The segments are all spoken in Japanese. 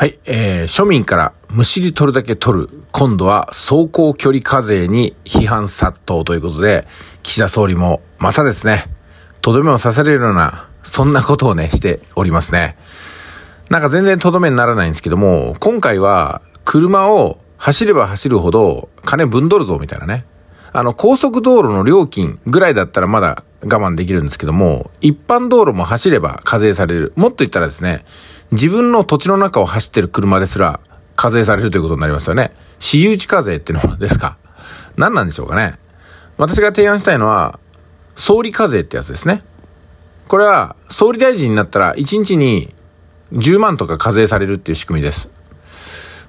はい、えー、庶民からむしり取るだけ取る、今度は走行距離課税に批判殺到ということで、岸田総理もまたですね、とどめを刺されるような、そんなことをね、しておりますね。なんか全然とどめにならないんですけども、今回は車を走れば走るほど金ぶんどるぞみたいなね。あの、高速道路の料金ぐらいだったらまだ我慢できるんですけども、一般道路も走れば課税される。もっと言ったらですね、自分の土地の中を走ってる車ですら課税されるということになりますよね。私有地課税ってのはですか何なんでしょうかね私が提案したいのは、総理課税ってやつですね。これは、総理大臣になったら1日に10万とか課税されるっていう仕組みです。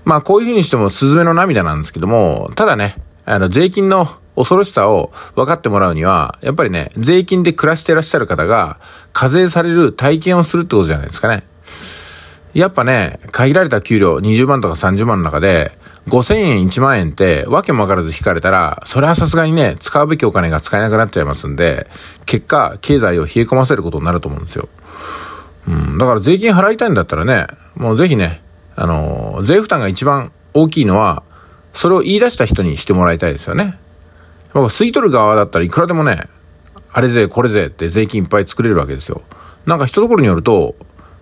まあこういうふうにしてもスズメの涙なんですけども、ただね、あの税金の恐ろしさを分かってもらうには、やっぱりね、税金で暮らしていらっしゃる方が課税される体験をするってことじゃないですかね。やっぱね、限られた給料20万とか30万の中で、5000円1万円ってわけもわからず引かれたら、それはさすがにね、使うべきお金が使えなくなっちゃいますんで、結果、経済を冷え込ませることになると思うんですよ。うん、だから税金払いたいんだったらね、もうぜひね、あのー、税負担が一番大きいのは、それを言い出した人にしてもらいたいですよね。僕、吸い取る側だったらいくらでもね、あれ税、これ税って税金いっぱい作れるわけですよ。なんか一ところによると、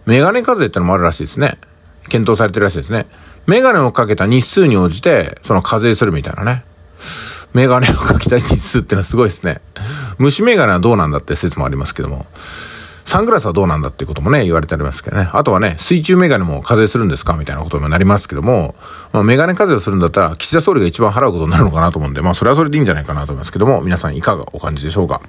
メガネ課税ってのもあるらしいですね。検討されてるらしいですね。メガネをかけた日数に応じて、その課税するみたいなね。メガネをかけた日数ってのはすごいですね。虫メガネはどうなんだって説もありますけども。サングラスはどうなんだっていうこともね、言われてありますけどね。あとはね、水中メガネも課税するんですかみたいなことにもなりますけども、まあ、メガネ課税をするんだったら、岸田総理が一番払うことになるのかなと思うんで、まあ、それはそれでいいんじゃないかなと思いますけども、皆さんいかがお感じでしょうか